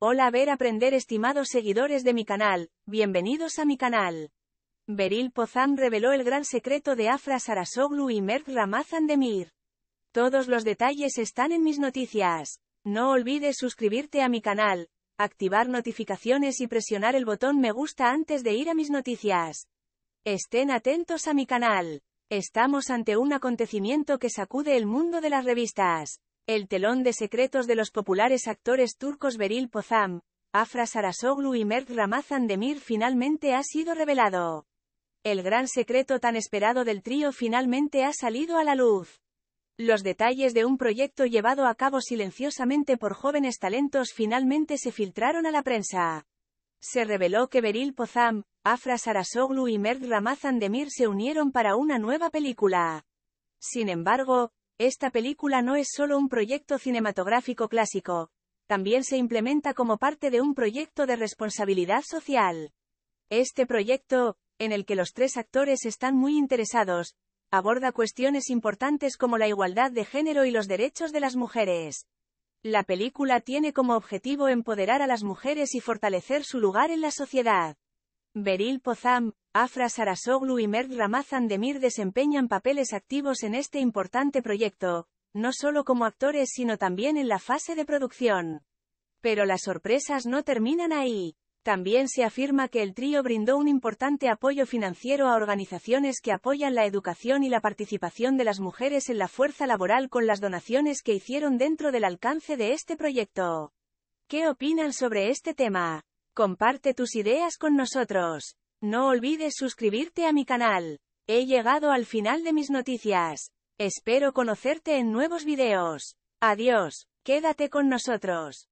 Hola ver aprender estimados seguidores de mi canal, bienvenidos a mi canal. Beril Pozan reveló el gran secreto de Afra Sarasoglu y Mert Ramazan Demir. Todos los detalles están en mis noticias. No olvides suscribirte a mi canal, activar notificaciones y presionar el botón me gusta antes de ir a mis noticias. Estén atentos a mi canal. Estamos ante un acontecimiento que sacude el mundo de las revistas. El telón de secretos de los populares actores turcos Beril Pozam, Afra Sarasoglu y Mert Ramazan Demir finalmente ha sido revelado. El gran secreto tan esperado del trío finalmente ha salido a la luz. Los detalles de un proyecto llevado a cabo silenciosamente por jóvenes talentos finalmente se filtraron a la prensa. Se reveló que Beril Pozam, Afra Sarasoglu y Mert Ramazan Demir se unieron para una nueva película. Sin embargo, esta película no es solo un proyecto cinematográfico clásico, también se implementa como parte de un proyecto de responsabilidad social. Este proyecto, en el que los tres actores están muy interesados, aborda cuestiones importantes como la igualdad de género y los derechos de las mujeres. La película tiene como objetivo empoderar a las mujeres y fortalecer su lugar en la sociedad. Beril Pozam, Afra Sarasoglu y Mert Ramazan Demir desempeñan papeles activos en este importante proyecto, no solo como actores sino también en la fase de producción. Pero las sorpresas no terminan ahí. También se afirma que el trío brindó un importante apoyo financiero a organizaciones que apoyan la educación y la participación de las mujeres en la fuerza laboral con las donaciones que hicieron dentro del alcance de este proyecto. ¿Qué opinan sobre este tema? Comparte tus ideas con nosotros. No olvides suscribirte a mi canal. He llegado al final de mis noticias. Espero conocerte en nuevos videos. Adiós, quédate con nosotros.